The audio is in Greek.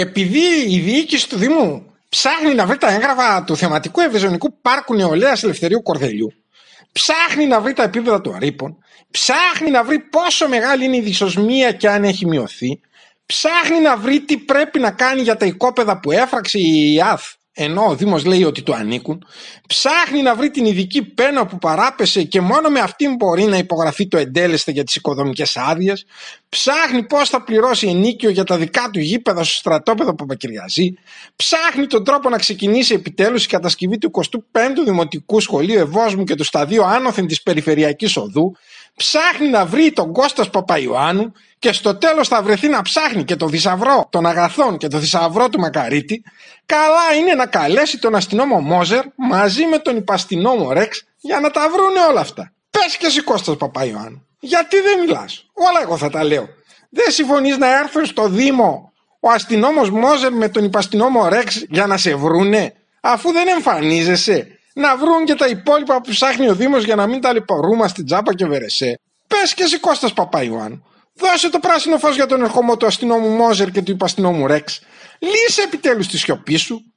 επειδή η διοίκηση του Δήμου ψάχνει να βρει τα έγγραφα του θεματικού ευεζονικού πάρκου νεολαίας Ελευθερίου Κορδελιού, ψάχνει να βρει τα επίπεδα του αρρύπων, ψάχνει να βρει πόσο μεγάλη είναι η δυσοσμία και αν έχει μειωθεί, ψάχνει να βρει τι πρέπει να κάνει για τα οικόπεδα που έφραξε η ΑΘ ενώ ο Δήμος λέει ότι του ανήκουν, ψάχνει να βρει την ειδική πένα που παράπεσε και μόνο με αυτήν μπορεί να υπογραφεί το εντέλεσθε για τις οικοδομικές άδειες, ψάχνει πώς θα πληρώσει ενίκιο για τα δικά του γήπεδα στο στρατόπεδο Παπακυριαζή, ψάχνει τον τρόπο να ξεκινήσει επιτέλους η κατασκευή του 25ου Δημοτικού Σχολείου Ευόσμου και του Σταδίου Άνωθεν της Περιφερειακής Οδού, ψάχνει να βρει τον Κώστας Παπαϊωάννου και στο τέλος θα βρεθεί να ψάχνει και το θησαυρό των αγαθών και το θησαυρό του Μακαρίτη, καλά είναι να καλέσει τον αστυνόμο Μόζερ μαζί με τον υπαστυνόμο Ρέξ για να τα βρούνε όλα αυτά. Πες και εσύ Κώστας Παπαϊωάννου, γιατί δεν μιλάς, όλα εγώ θα τα λέω. Δεν συμφωνείς να έρθουν στο Δήμο ο αστυνόμος Μόζερ με τον υπαστυνόμο Ρέξ για να σε βρούνε, αφού δεν εμφανίζεσαι να βρουν και τα υπόλοιπα που ψάχνει ο Δήμος για να μην τα λιπορούμε στην τσάπα και βερεσέ. Πες και εσύ Κώστας Παπαϊωάν. Δώσε το πράσινο φως για τον ερχομό του αστυνόμου Μόζερ και του υπαστυνόμου Ρέξ. Λύσε επιτέλους τη σιωπή σου.